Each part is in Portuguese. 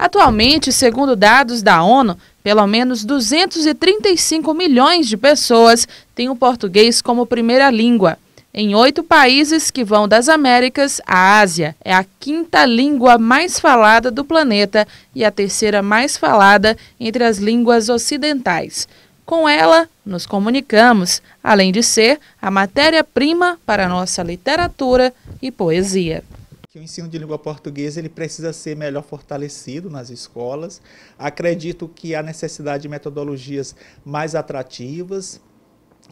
Atualmente, segundo dados da ONU, pelo menos 235 milhões de pessoas têm o português como primeira língua. Em oito países que vão das Américas à Ásia, é a quinta língua mais falada do planeta e a terceira mais falada entre as línguas ocidentais. Com ela, nos comunicamos, além de ser a matéria-prima para nossa literatura e poesia que o ensino de língua portuguesa ele precisa ser melhor fortalecido nas escolas. Acredito que há necessidade de metodologias mais atrativas,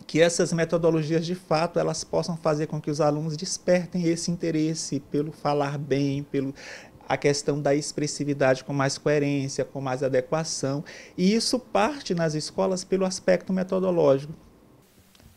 que essas metodologias de fato elas possam fazer com que os alunos despertem esse interesse pelo falar bem, pelo a questão da expressividade com mais coerência, com mais adequação, e isso parte nas escolas pelo aspecto metodológico.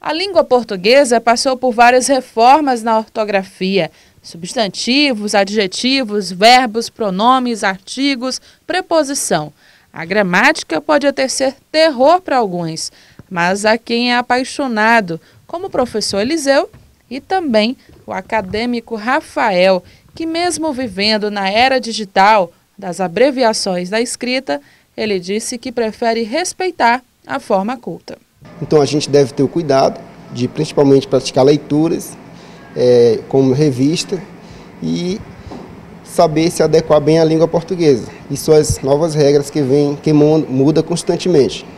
A língua portuguesa passou por várias reformas na ortografia substantivos, adjetivos, verbos, pronomes, artigos, preposição. A gramática pode até ser terror para alguns, mas a quem é apaixonado, como o professor Eliseu e também o acadêmico Rafael, que, mesmo vivendo na era digital das abreviações da escrita, ele disse que prefere respeitar a forma culta. Então a gente deve ter o cuidado de, principalmente, praticar leituras é, como revista e saber se adequar bem à língua portuguesa e suas novas regras que vêm que muda constantemente.